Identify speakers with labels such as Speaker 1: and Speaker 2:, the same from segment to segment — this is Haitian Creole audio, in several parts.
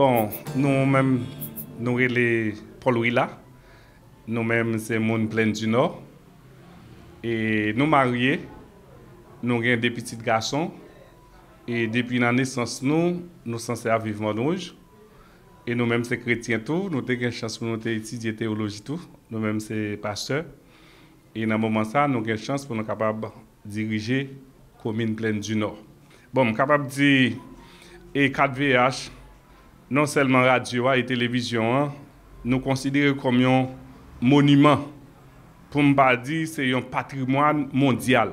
Speaker 1: Bon, nou mèm nou re le polouila, nou mèm se moun plèn du nor, e nou marye, nou gen depetit gason, e depi nan nesans nou, nou sansè avivmanouj, e nou mèm se kretien tou, nou te gen chans pou nou te eti di eteologi tou, nou mèm se pasteur, e nan mouman sa nou gen chans pou nou kapab dirije komin plèn du nor. Bon, kapab di E4VH, Non selman radywa e televizyon an, nou konsidere kom yon monument pou mba di se yon patrimwan mondyal.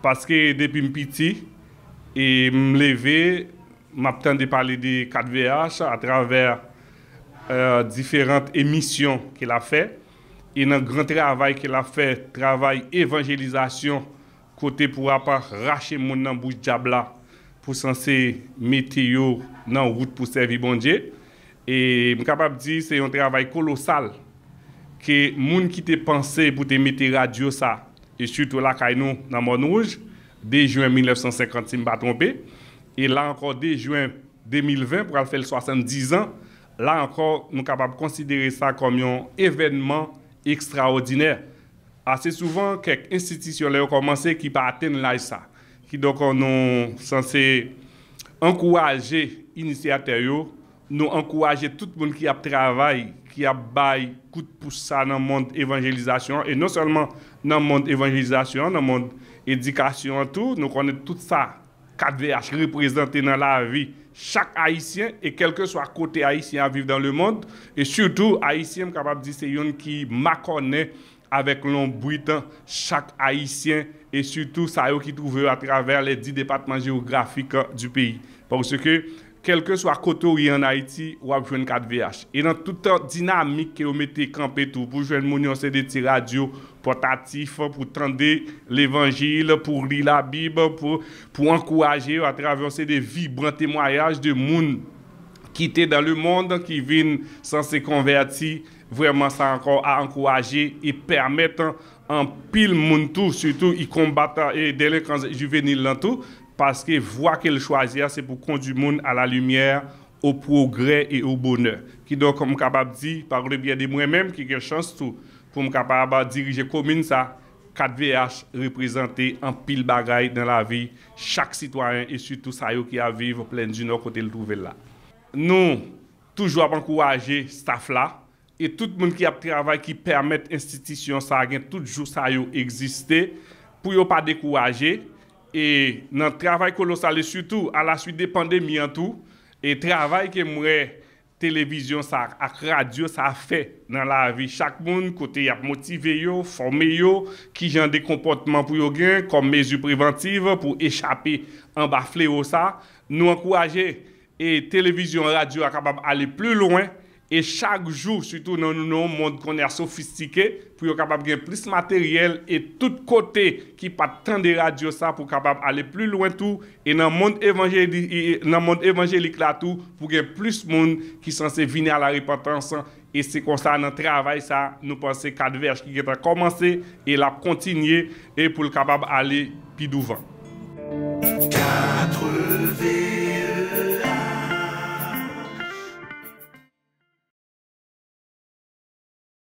Speaker 1: Paske depi mpiti, e mleve, m ap ten de pale de 4VH a traver euh, diferent emisyon ke la fe. Yon e nan gran travay ke la fe, travay evanjelizasyon kote pou apache rache mounan bou djabla mwenye. pou san se meteyo nan wout pou servi bondye. E mkabab di se yon travay kolosal ke moun ki te panse pou te metey radio sa e suto la kay nou nan moun ouj de juen 1956 mba tompe. E la anko de juen 2020 pou al fel 70 an la anko mkabab konsidere sa kom yon evenman ekstraordiner. Ase souvan kek institisyon le yo komanse ki pa aten la yon sa. qui donc nous censé encourager initiateurs, nous encourager tout le monde qui a travaillé, qui a bail coup pour ça dans le monde évangélisation et non seulement dans le monde évangélisation, dans le monde éducation tout, nous connaissons tout ça 4VH représenté dans la vie chaque haïtien et quel que soit côté haïtien à vivre dans le monde et surtout haïtien capable de dire c'est qui m'a connaît avec l'ombritant chaque Haïtien et surtout ça qui trouve à travers les dix départements géographiques euh, du pays. Parce que quel que soit côté où en Haïti, ou a 24 4 VH. Et dans toute dynamique que vous mettez campé tout, pour jouer mon c'est des radios portatifs, pour tendre l'évangile, pour lire la Bible, pour, pour encourager à travers des vibrants témoignages de monde qui dans le monde, qui viennent sans se convertir, vraiment ça encore à encourager et permettre en pile monde tout, surtout y combattant et délinquance juvénile dans tout, parce que voit qu'elle choisit, c'est pour conduire le monde à la lumière, au progrès et au bonheur. Qui donc, comme capable de dire, par le biais de moi-même, qui a chance tout, pour me capable de diriger commune ça, 4VH représenté en pile bagaille dans la vie, chaque citoyen et surtout ça qui a vivre plein du nord côté le trouver là. Nou toujou ap an kouwaje staf la, e tout moun ki ap travay ki permèt institisyon sa gen, toutjou sa yo egziste pou yo pa dekouwaje, e nan travay kolosale sütou, ala süt de pandemi an tou, e travay ke mwè televizyon sa ak radio sa fe nan la vi chak moun, kote yap motive yo, formey yo, ki jan de kompontman pou yo gen, kom mezou preventiv pou echapi an bafle yo sa, nou an kouwaje staf, e televizyon, radyo, a kapab alè plus loin, e chak jou, sütou nan nou nou, moun konè a sofistike, pou yo kapab gen plus materyèl, e tout kote ki pat tan de radyo sa, pou kapab alè plus loin tou, e nan moun evanjelik la tou, pou gen plus moun ki sanse vini a la repotansan, e se konsan nan travay sa, nou panse 4 verj ki ketan komanse, e la kontinye, e pou l'kapab alè pi douvan. 4 levé,